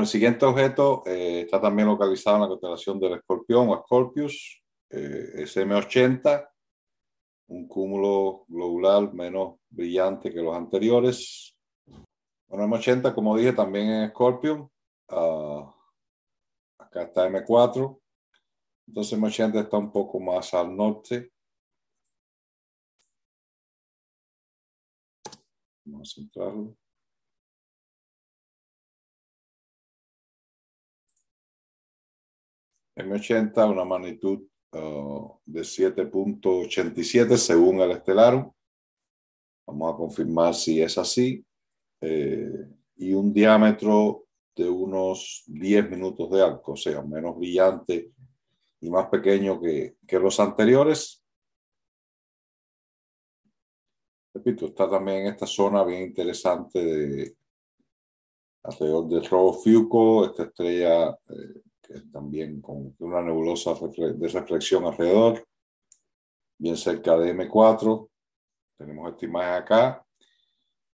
el siguiente objeto eh, está también localizado en la constelación del escorpión o Scorpius, eh, SM80, un cúmulo globular menos brillante que los anteriores. Bueno, M80, como dije, también en Escorpión. Ah, acá está M4. Entonces M80 está un poco más al norte. Vamos a centrarlo. M80, una magnitud oh, de 7.87 según el Estelar. Vamos a confirmar si es así. Eh, y un diámetro de unos 10 minutos de arco, o sea, menos brillante y más pequeño que, los anteriores. Repito, está también esta zona bien interesante de alrededor del robo Fiuco, esta estrella eh, también con una nebulosa de reflexión alrededor, bien cerca de M4. Tenemos esta imagen acá.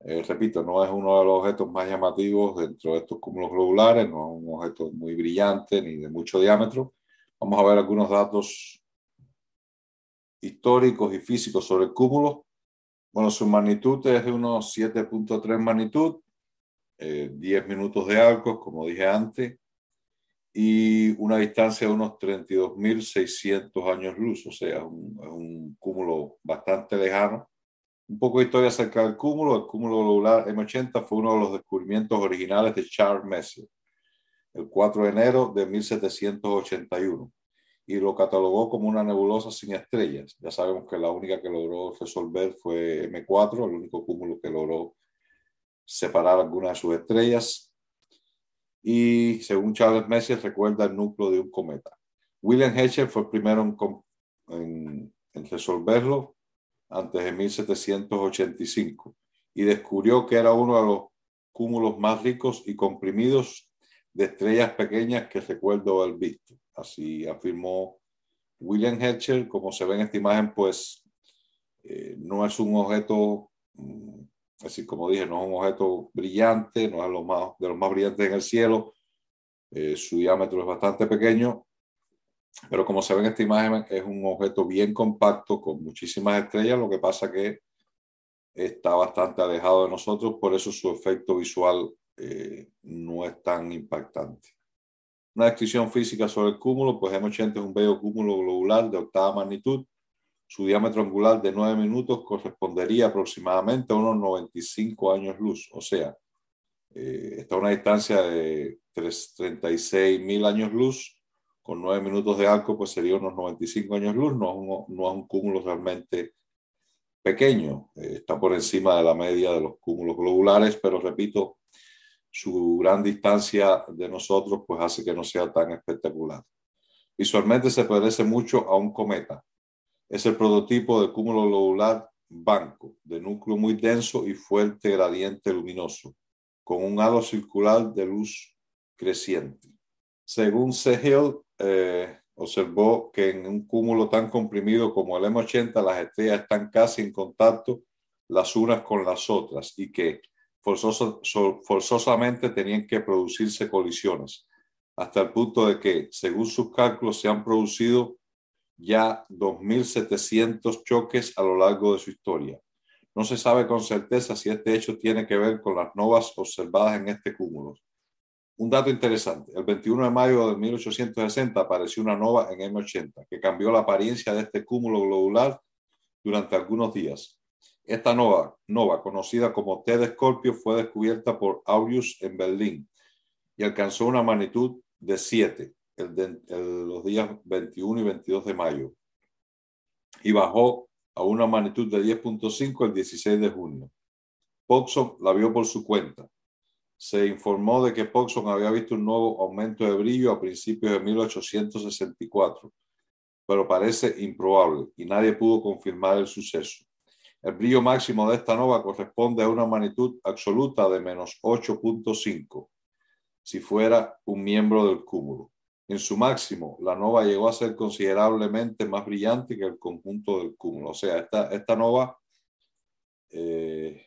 Eh, repito, no es uno de los objetos más llamativos dentro de estos cúmulos globulares, no es un objeto muy brillante ni de mucho diámetro. Vamos a ver algunos datos históricos y físicos sobre el cúmulo. Bueno, su magnitud es de unos 7.3 magnitud, 10 eh, minutos de arco, como dije antes, y una distancia de unos 32.600 años luz, o sea, un, un, cúmulo bastante lejano. Un poco de historia acerca del cúmulo. El cúmulo globular M80 fue uno de los descubrimientos originales de Charles Messier, el 4 de enero de 1781, y lo catalogó como una nebulosa sin estrellas. Ya sabemos que la única que logró resolver fue M4, el único cúmulo que logró separar algunas de sus estrellas, y, según Charles Messier, recuerda el núcleo de un cometa. William Herschel fue el primero en, en, resolverlo antes de 1785 y descubrió que era uno de los cúmulos más ricos y comprimidos de estrellas pequeñas que recuerdo haber visto. Así afirmó William Herschel, como se ve en esta imagen, pues eh, no es un objeto mm, Así como dije, no es un objeto brillante, no es lo más, de los más brillantes en el cielo. Eh, su diámetro es bastante pequeño, pero como se ve en esta imagen, es un objeto bien compacto con muchísimas estrellas, lo que pasa que está bastante alejado de nosotros, por eso su efecto visual eh, no es tan impactante. Una descripción física sobre el cúmulo, pues M80 es un bello cúmulo globular de octava magnitud, su diámetro angular de 9 minutos correspondería aproximadamente a unos 95 años luz, o sea, eh, está a una distancia de 36.000 años luz, con 9 minutos de arco, pues sería unos 95 años luz, no es un, cúmulo realmente pequeño, eh, está por encima de la media de los cúmulos globulares, pero repito, su gran distancia de nosotros pues hace que no sea tan espectacular. Visualmente se parece mucho a un cometa, es el prototipo de cúmulo lobular banco, de núcleo muy denso y fuerte gradiente luminoso, con un halo circular de luz creciente. Según Sehill, eh, observó que en un cúmulo tan comprimido como el M80, las estrellas están casi en contacto las unas con las otras y que forzosamente tenían que producirse colisiones, hasta el punto de que, según sus cálculos, se han producido ya 2.700 choques a lo largo de su historia. No se sabe con certeza si este hecho tiene que ver con las novas observadas en este cúmulo. Un dato interesante, el 21 de mayo de 1860 apareció una nova en M80 que cambió la apariencia de este cúmulo globular durante algunos días. Esta nova, nova conocida como T de Escorpio, fue descubierta por Aureus en Berlín y alcanzó una magnitud de 7 los días 21 y 22 de mayo y bajó a una magnitud de 10.5 el 16 de junio. Poxon la vio por su cuenta. Se informó de que Poxon había visto un nuevo aumento de brillo a principios de 1864, pero parece improbable y nadie pudo confirmar el suceso. El brillo máximo de esta nova corresponde a una magnitud absoluta de menos 8.5, si fuera un miembro del cúmulo. En su máximo, la nova llegó a ser considerablemente más brillante que el conjunto del cúmulo. O sea, esta, esta nova eh,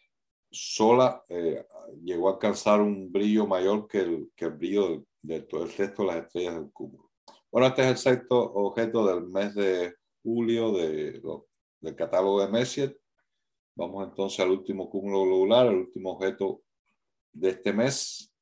sola eh, llegó a alcanzar un brillo mayor que el, brillo del, de todo el resto de las estrellas del cúmulo. Bueno, este es el sexto objeto del mes de julio del catálogo de Messier. Vamos entonces al último cúmulo globular, el último objeto de este mes,